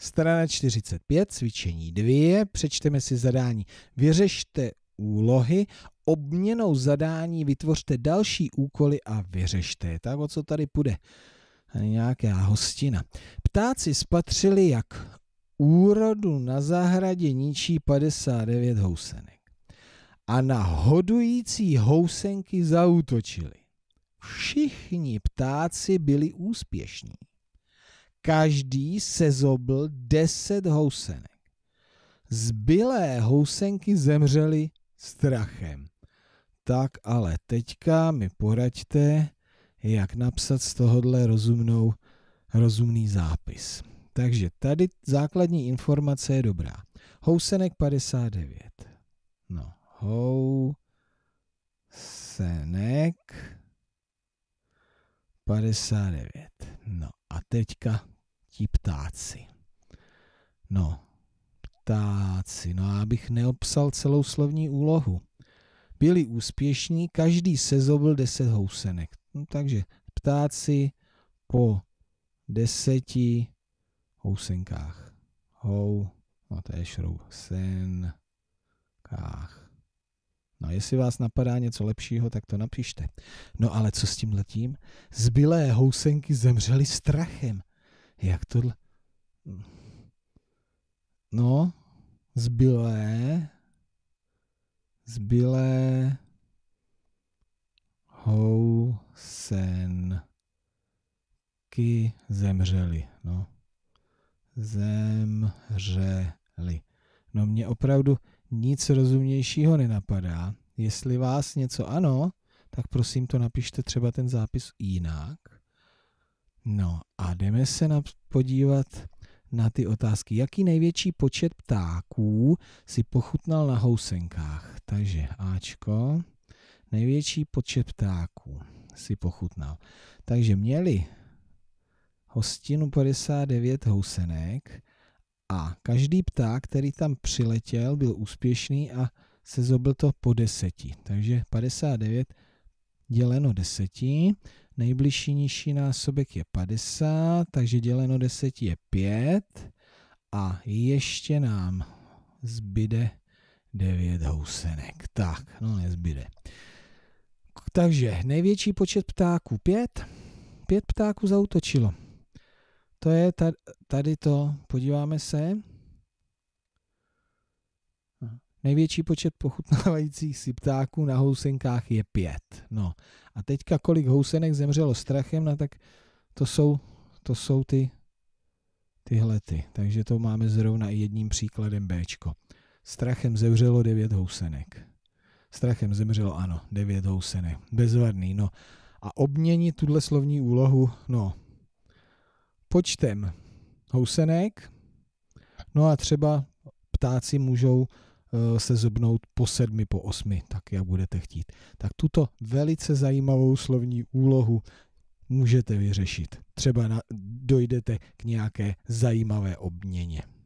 Strana 45, cvičení 2, přečteme si zadání. Vyřešte úlohy, obměnou zadání vytvořte další úkoly a vyřešte je. Tak o co tady půjde? Nějaká hostina. Ptáci spatřili, jak úrodu na zahradě ničí 59 housenek. A na hodující housenky zautočili. Všichni ptáci byli úspěšní. Každý se zobl deset housenek. Zbylé housenky zemřely strachem. Tak ale teďka mi poraďte, jak napsat z tohohle rozumnou, rozumný zápis. Takže tady základní informace je dobrá. Housenek 59. No, housenek 59. No a teďka ti ptáci. No, ptáci, no já bych neopsal celou slovní úlohu. Byli úspěšní, každý sezobl 10 housenek. No, takže ptáci po deseti housenkách. Hou, no to je šroub, sen, a jestli vás napadá něco lepšího, tak to napište. No ale co s tím letím? Zbylé housenky zemřely strachem. Jak to... No, zbylé, zbylé housenky zemřeli. No. Zemřeli. No mě opravdu nic rozumnějšího nenapadá. Jestli vás něco ano, tak prosím to napište třeba ten zápis jinak. No a jdeme se na, podívat na ty otázky. Jaký největší počet ptáků si pochutnal na housenkách? Takže Ačko, největší počet ptáků si pochutnal. Takže měli hostinu 59 housenek, a každý pták, který tam přiletěl, byl úspěšný a se zobl to po deseti. Takže 59 děleno deseti, nejbližší nižší násobek je 50, takže děleno deseti je 5 a ještě nám zbyde 9 housenek. Tak, no nezbyde. Takže největší počet ptáků 5. 5 ptáků zautočilo. To je tady to, podíváme se. Největší počet pochutnávajících si ptáků na housenkách je pět. No a teďka kolik housenek zemřelo strachem, no tak to jsou, to jsou ty tyhle ty. Takže to máme zrovna i jedním příkladem B. Strachem zemřelo devět housenek. Strachem zemřelo, ano, devět housenek. Bezvadný, no. A obmění tuhle slovní úlohu, no, počtem housenek. No a třeba ptáci můžou eh, se zobnout po sedmi, po osmi, tak jak budete chtít. Tak tuto velice zajímavou slovní úlohu můžete vyřešit. Třeba na, dojdete k nějaké zajímavé obměně.